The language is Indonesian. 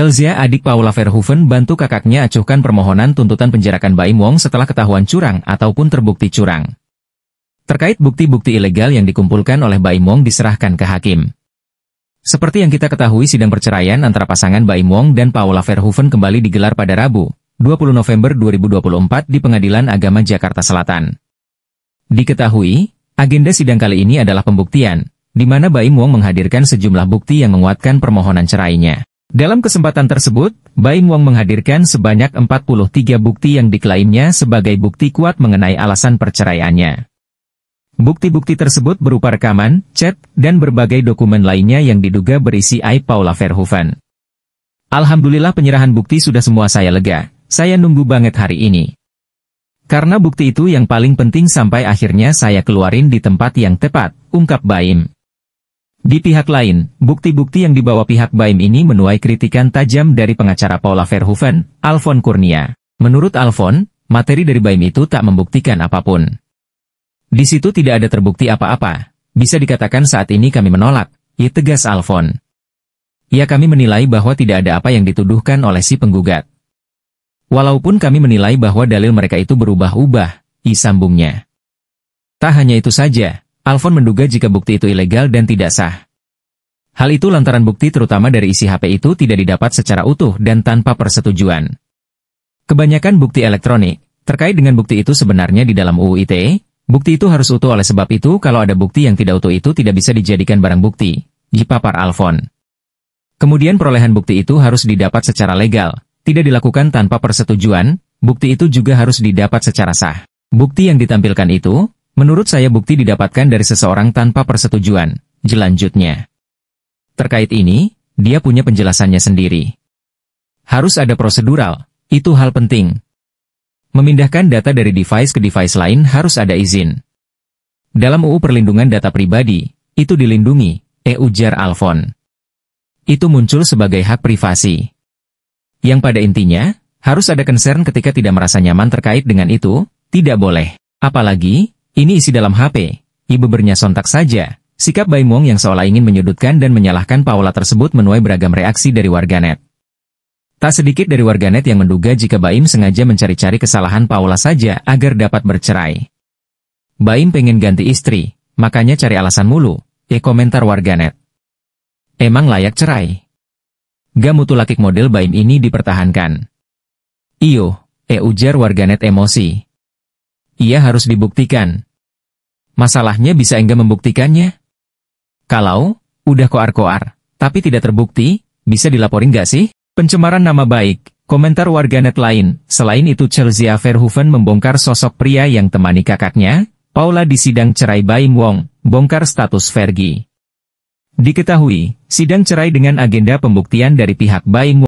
Chelsea adik Paula Verhoeven bantu kakaknya acuhkan permohonan tuntutan penjarakan Baim Wong setelah ketahuan curang ataupun terbukti curang. Terkait bukti-bukti ilegal yang dikumpulkan oleh Baim Wong diserahkan ke hakim. Seperti yang kita ketahui sidang perceraian antara pasangan Baim Wong dan Paula Verhoeven kembali digelar pada Rabu, 20 November 2024 di Pengadilan Agama Jakarta Selatan. Diketahui, agenda sidang kali ini adalah pembuktian, di mana Baim Wong menghadirkan sejumlah bukti yang menguatkan permohonan cerainya. Dalam kesempatan tersebut, Baim Wong menghadirkan sebanyak 43 bukti yang diklaimnya sebagai bukti kuat mengenai alasan perceraiannya. Bukti-bukti tersebut berupa rekaman, chat, dan berbagai dokumen lainnya yang diduga berisi I. Paula Verhoeven. Alhamdulillah penyerahan bukti sudah semua saya lega, saya nunggu banget hari ini. Karena bukti itu yang paling penting sampai akhirnya saya keluarin di tempat yang tepat, ungkap Baim. Di pihak lain, bukti-bukti yang dibawa pihak Baim ini menuai kritikan tajam dari pengacara Paula Verhoeven, Alfon Kurnia. Menurut Alfon, materi dari Baim itu tak membuktikan apapun. Di situ tidak ada terbukti apa-apa. Bisa dikatakan saat ini kami menolak, ya tegas Alfon. Ya kami menilai bahwa tidak ada apa yang dituduhkan oleh si penggugat. Walaupun kami menilai bahwa dalil mereka itu berubah-ubah, i sambungnya. Tak hanya itu saja, Alfon menduga jika bukti itu ilegal dan tidak sah. Hal itu lantaran bukti terutama dari isi HP itu tidak didapat secara utuh dan tanpa persetujuan. Kebanyakan bukti elektronik, terkait dengan bukti itu sebenarnya di dalam UU ITE, bukti itu harus utuh oleh sebab itu kalau ada bukti yang tidak utuh itu tidak bisa dijadikan barang bukti, dipapar Alfon. Kemudian perolehan bukti itu harus didapat secara legal, tidak dilakukan tanpa persetujuan, bukti itu juga harus didapat secara sah. Bukti yang ditampilkan itu, Menurut saya bukti didapatkan dari seseorang tanpa persetujuan, jelanjutnya. Terkait ini, dia punya penjelasannya sendiri. Harus ada prosedural, itu hal penting. Memindahkan data dari device ke device lain harus ada izin. Dalam UU Perlindungan Data Pribadi, itu dilindungi, eh ujar Alfon. Itu muncul sebagai hak privasi. Yang pada intinya, harus ada concern ketika tidak merasa nyaman terkait dengan itu, tidak boleh. Apalagi, ini isi dalam HP. Ibu bernya sontak saja. Sikap Wong yang seolah ingin menyudutkan dan menyalahkan Paula tersebut menuai beragam reaksi dari warganet. Tak sedikit dari warganet yang menduga jika Baim sengaja mencari-cari kesalahan Paula saja agar dapat bercerai. Baim pengen ganti istri, makanya cari alasan mulu, ya komentar warganet. Emang layak cerai. Gamutu lakik model Baim ini dipertahankan. Iyo, eh ujar warganet emosi ia harus dibuktikan. Masalahnya bisa enggak membuktikannya? Kalau, udah koar-koar, tapi tidak terbukti, bisa dilaporin nggak sih? Pencemaran nama baik, komentar warganet lain, selain itu Chelsea Verhoeven membongkar sosok pria yang temani kakaknya, Paula di sidang cerai Baim Wong, bongkar status Fergie. Diketahui, sidang cerai dengan agenda pembuktian dari pihak Baim Wong.